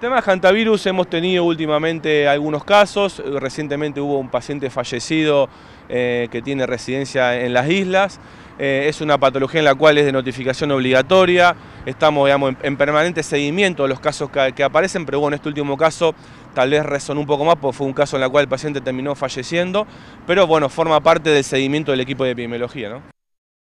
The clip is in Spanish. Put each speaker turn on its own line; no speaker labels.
El tema de hantavirus hemos tenido últimamente algunos casos, recientemente hubo un paciente fallecido eh, que tiene residencia en las islas, eh, es una patología en la cual es de notificación obligatoria, estamos en, permanente seguimiento de los casos que, aparecen, pero bueno, este último caso tal vez resonó un poco más porque fue un caso en el cual el paciente terminó falleciendo, pero bueno, forma parte del seguimiento del equipo de epidemiología. ¿no?